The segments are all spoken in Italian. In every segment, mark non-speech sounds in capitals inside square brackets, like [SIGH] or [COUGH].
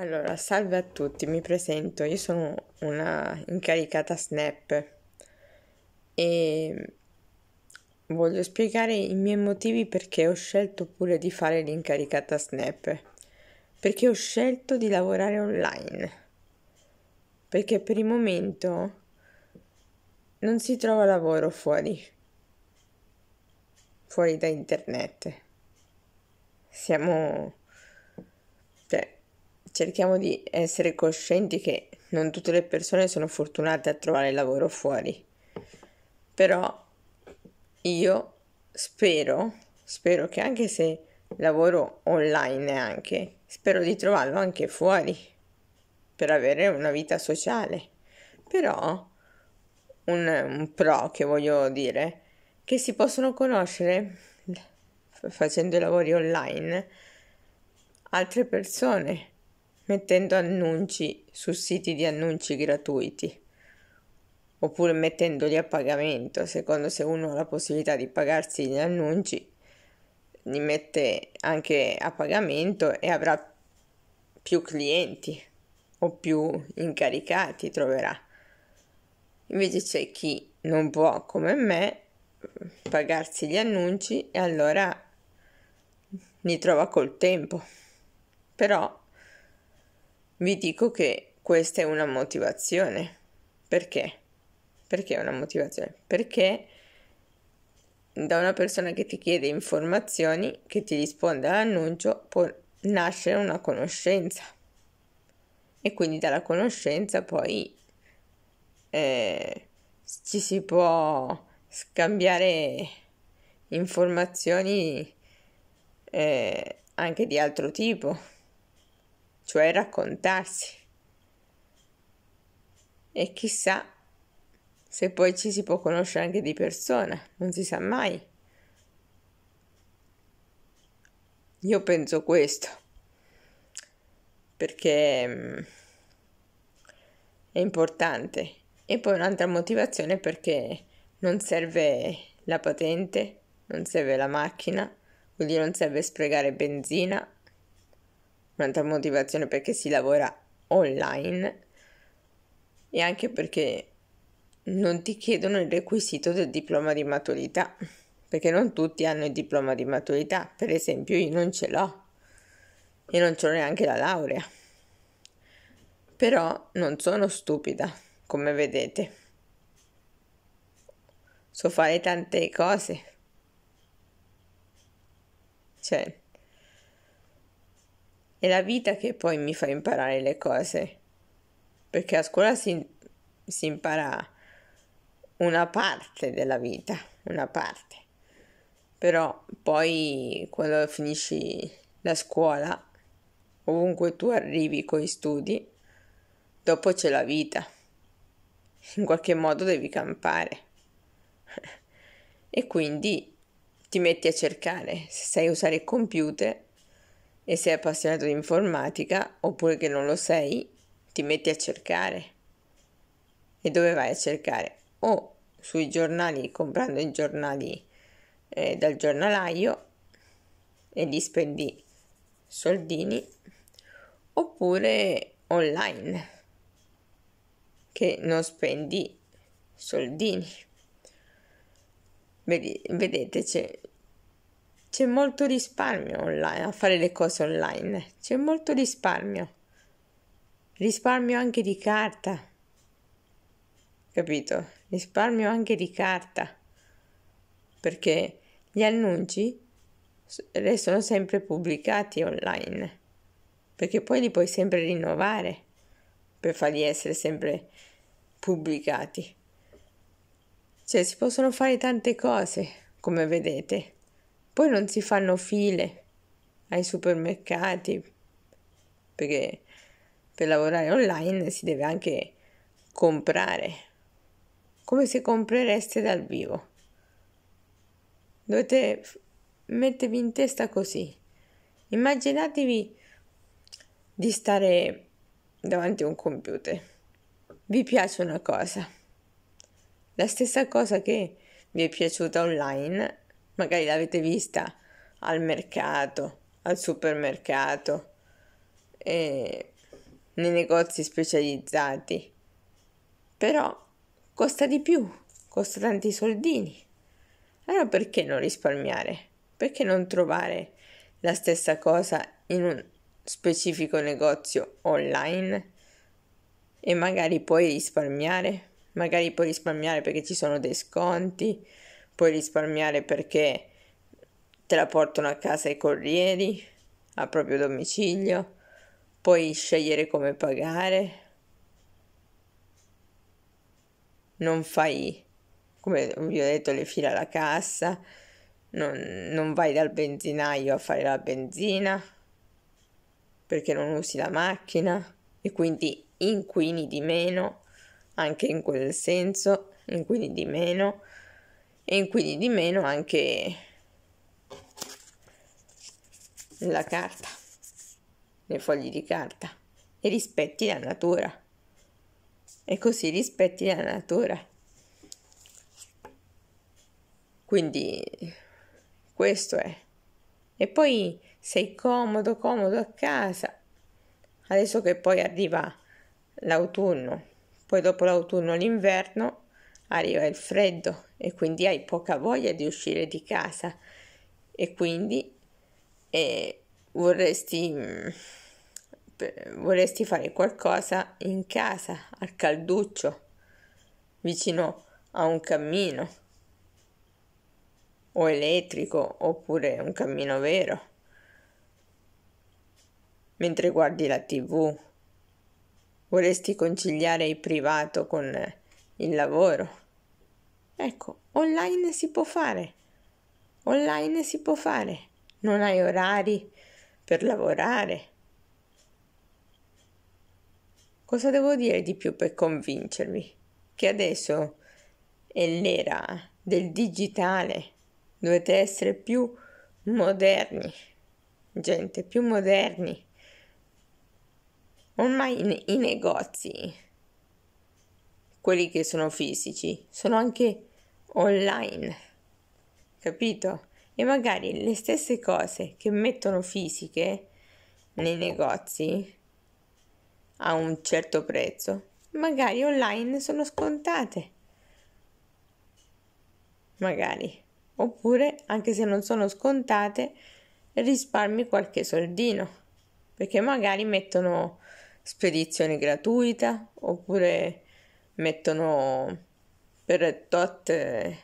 Allora, salve a tutti, mi presento, io sono una incaricata Snap e voglio spiegare i miei motivi perché ho scelto pure di fare l'incaricata Snap, perché ho scelto di lavorare online, perché per il momento non si trova lavoro fuori, fuori da internet. Siamo cerchiamo di essere coscienti che non tutte le persone sono fortunate a trovare il lavoro fuori. Però io spero, spero che anche se lavoro online anche, spero di trovarlo anche fuori per avere una vita sociale. Però un, un pro che voglio dire che si possono conoscere facendo i lavori online altre persone mettendo annunci su siti di annunci gratuiti oppure mettendoli a pagamento, secondo se uno ha la possibilità di pagarsi gli annunci, li mette anche a pagamento e avrà più clienti o più incaricati troverà. Invece c'è chi non può, come me, pagarsi gli annunci e allora li trova col tempo. Però vi dico che questa è una motivazione. Perché? Perché è una motivazione? Perché da una persona che ti chiede informazioni, che ti risponde all'annuncio, può nascere una conoscenza. E quindi dalla conoscenza poi eh, ci si può scambiare informazioni eh, anche di altro tipo cioè raccontarsi. E chissà se poi ci si può conoscere anche di persona, non si sa mai. Io penso questo, perché mm, è importante. E poi un'altra motivazione perché non serve la patente, non serve la macchina, quindi non serve sprecare benzina, un'altra motivazione perché si lavora online e anche perché non ti chiedono il requisito del diploma di maturità, perché non tutti hanno il diploma di maturità, per esempio io non ce l'ho e non ce l'ho neanche la laurea. Però non sono stupida, come vedete. So fare tante cose. Cioè, è la vita che poi mi fa imparare le cose, perché a scuola si, si impara una parte della vita, una parte. Però poi quando finisci la scuola, ovunque tu arrivi con i studi, dopo c'è la vita. In qualche modo devi campare. [LAUGHS] e quindi ti metti a cercare, se sai usare il computer, e sei appassionato di informatica oppure che non lo sei, ti metti a cercare. E dove vai a cercare? O sui giornali, comprando i giornali eh, dal giornalaio e li spendi soldini, oppure online, che non spendi soldini. Vedete, c'è c'è molto risparmio online a fare le cose online, c'è molto risparmio. Risparmio anche di carta. Capito? Risparmio anche di carta. Perché gli annunci restano sempre pubblicati online. Perché poi li puoi sempre rinnovare per farli essere sempre pubblicati. Cioè si possono fare tante cose, come vedete. Poi non si fanno file ai supermercati perché per lavorare online si deve anche comprare come se comprereste dal vivo. Dovete mettervi in testa così. Immaginatevi di stare davanti a un computer. Vi piace una cosa. La stessa cosa che vi è piaciuta online magari l'avete vista al mercato, al supermercato, eh, nei negozi specializzati, però costa di più, costa tanti soldini. Allora perché non risparmiare? Perché non trovare la stessa cosa in un specifico negozio online e magari puoi risparmiare? Magari puoi risparmiare perché ci sono dei sconti, puoi risparmiare perché te la portano a casa i corrieri, a proprio domicilio, puoi scegliere come pagare, non fai, come vi ho detto, le file alla cassa, non, non vai dal benzinaio a fare la benzina perché non usi la macchina e quindi inquini di meno, anche in quel senso, inquini di meno e quindi di meno anche la carta, le fogli di carta e rispetti la natura. E così rispetti la natura. Quindi questo è. E poi sei comodo, comodo a casa. Adesso che poi arriva l'autunno, poi dopo l'autunno l'inverno arriva il freddo e quindi hai poca voglia di uscire di casa e quindi eh, vorresti, mm, vorresti fare qualcosa in casa, al calduccio, vicino a un cammino o elettrico oppure un cammino vero mentre guardi la tv vorresti conciliare il privato con il lavoro Ecco, online si può fare. Online si può fare. Non hai orari per lavorare. Cosa devo dire di più per convincervi che adesso è l'era del digitale. Dovete essere più moderni, gente, più moderni. Ormai i, i negozi, quelli che sono fisici, sono anche online, capito? E magari le stesse cose che mettono fisiche nei negozi a un certo prezzo, magari online sono scontate. Magari. Oppure, anche se non sono scontate, risparmi qualche soldino. Perché magari mettono spedizione gratuita oppure mettono per tot eh,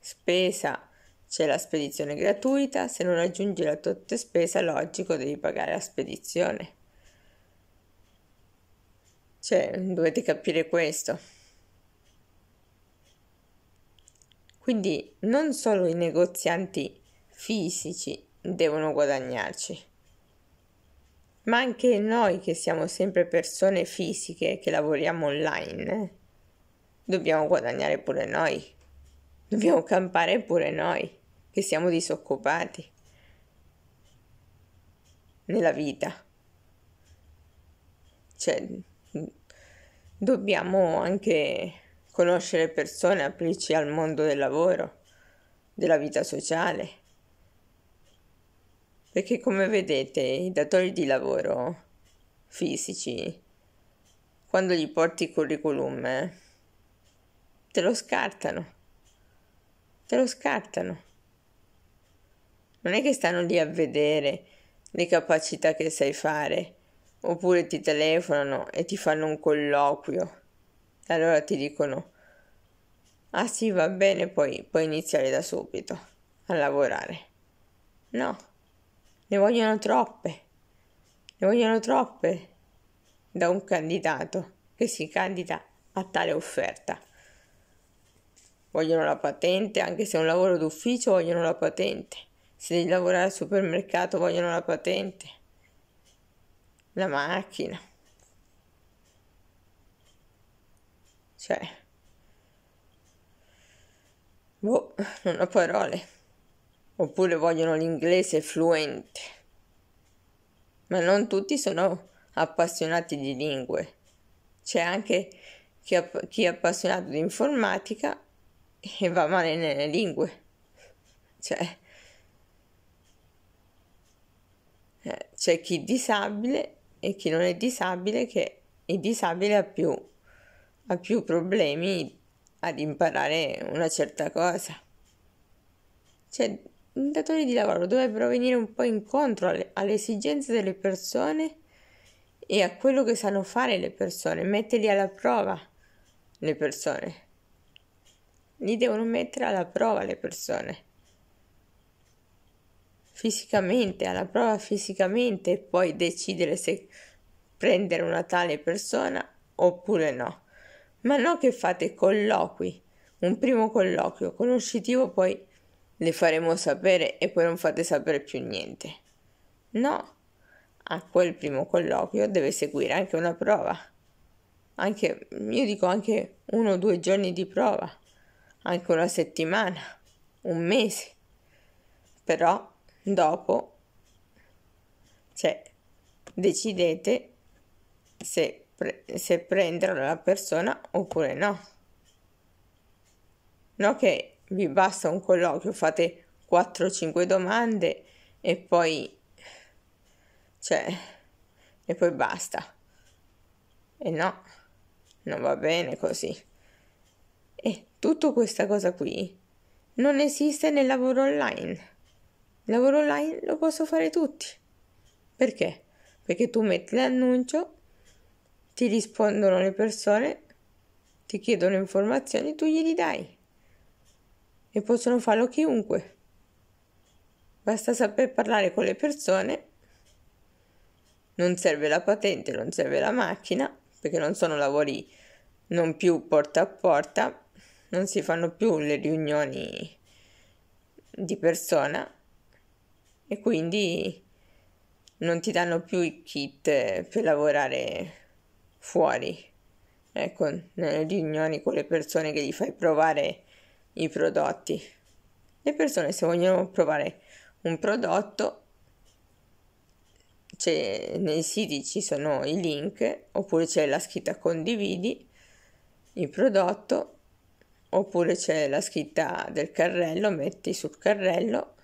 spesa c'è la spedizione gratuita, se non raggiungi la tot spesa logico devi pagare la spedizione. Cioè, dovete capire questo. Quindi non solo i negozianti fisici devono guadagnarci, ma anche noi che siamo sempre persone fisiche che lavoriamo online dobbiamo guadagnare pure noi. Dobbiamo campare pure noi, che siamo disoccupati nella vita. Cioè, dobbiamo anche conoscere persone, aprirci al mondo del lavoro, della vita sociale. Perché come vedete i datori di lavoro fisici, quando gli porti il curriculum, eh, te lo scartano. Te lo scartano. Non è che stanno lì a vedere le capacità che sai fare, oppure ti telefonano e ti fanno un colloquio. Allora ti dicono, ah sì, va bene, poi puoi iniziare da subito a lavorare. No, ne vogliono troppe, ne vogliono troppe da un candidato che si candida a tale offerta vogliono la patente, anche se è un lavoro d'ufficio vogliono la patente, se devi lavorare al supermercato vogliono la patente, la macchina. Cioè, boh, non ho parole. Oppure vogliono l'inglese fluente. Ma non tutti sono appassionati di lingue. C'è anche chi è appassionato di informatica e va male nelle lingue. Cioè, eh, c'è chi è disabile e chi non è disabile, che è disabile ha più, ha più problemi ad imparare una certa cosa. Cioè, i datori di lavoro dovrebbero venire un po' incontro alle, alle esigenze delle persone e a quello che sanno fare le persone, metterli alla prova le persone li devono mettere alla prova le persone. Fisicamente, alla prova fisicamente e poi decidere se prendere una tale persona oppure no. Ma no che fate colloqui, un primo colloquio conoscitivo, poi le faremo sapere e poi non fate sapere più niente. No, a quel primo colloquio deve seguire anche una prova. Anche, io dico anche uno o due giorni di prova anche una settimana, un mese. Però dopo, cioè, decidete se, pre- se prendere la persona oppure no. Non che vi basta un colloquio, fate 4-5 domande e poi cioè e poi basta. E no, non va bene così. Tutto questa cosa qui non esiste nel lavoro online. Il lavoro online lo posso fare tutti. Perché? Perché tu metti l'annuncio, ti rispondono le persone, ti chiedono informazioni, tu glieli dai. E possono farlo chiunque. Basta saper parlare con le persone. Non serve la patente, non serve la macchina, perché non sono lavori non più porta a porta, non si fanno più le riunioni di persona e quindi non ti danno più i kit per lavorare fuori, ecco, nelle riunioni con le persone che gli fai provare i prodotti. Le persone se vogliono provare un prodotto, c'è, nei siti ci sono i link oppure c'è la scritta condividi il prodotto oppure c'è la scritta del carrello, metti sul carrello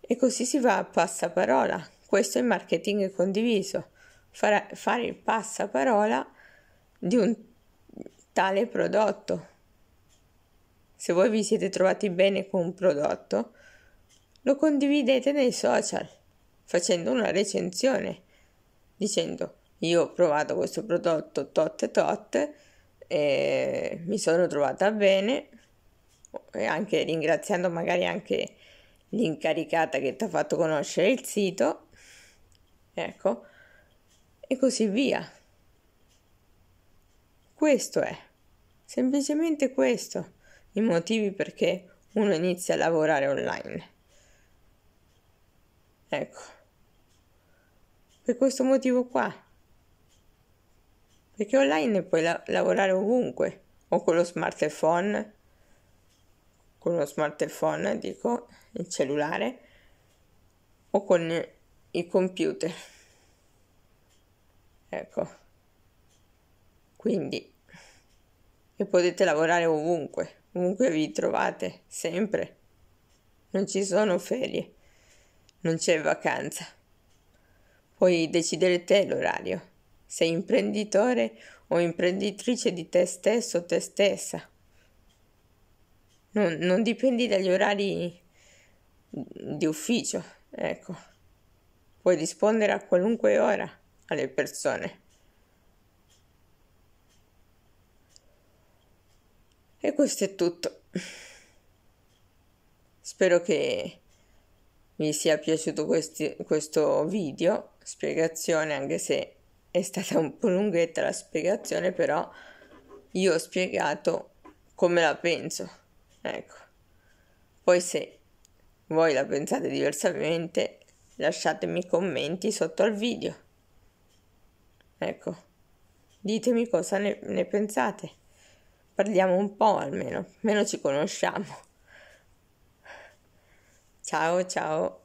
e così si va a passaparola. Questo è marketing condiviso, fare, fare il passaparola di un tale prodotto. Se voi vi siete trovati bene con un prodotto, lo condividete nei social facendo una recensione dicendo io ho provato questo prodotto tot e tot e mi sono trovata bene e anche ringraziando magari anche l'incaricata che ti ha fatto conoscere il sito ecco e così via questo è semplicemente questo i motivi perché uno inizia a lavorare online ecco per questo motivo qua perché online puoi la- lavorare ovunque o con lo smartphone, con lo smartphone dico il cellulare o con il computer. Ecco, quindi e potete lavorare ovunque, ovunque vi trovate, sempre. Non ci sono ferie, non c'è vacanza. Puoi decidere te l'orario. Sei imprenditore o imprenditrice di te stesso o te stessa. Non, non dipendi dagli orari di ufficio, ecco. Puoi rispondere a qualunque ora alle persone. E questo è tutto. Spero che vi sia piaciuto questi, questo video, spiegazione, anche se è stata un po' lunghetta la spiegazione, però io ho spiegato come la penso. Ecco. Poi se voi la pensate diversamente, lasciatemi commenti sotto al video. Ecco. Ditemi cosa ne, ne pensate. Parliamo un po' almeno, meno ci conosciamo. Ciao ciao.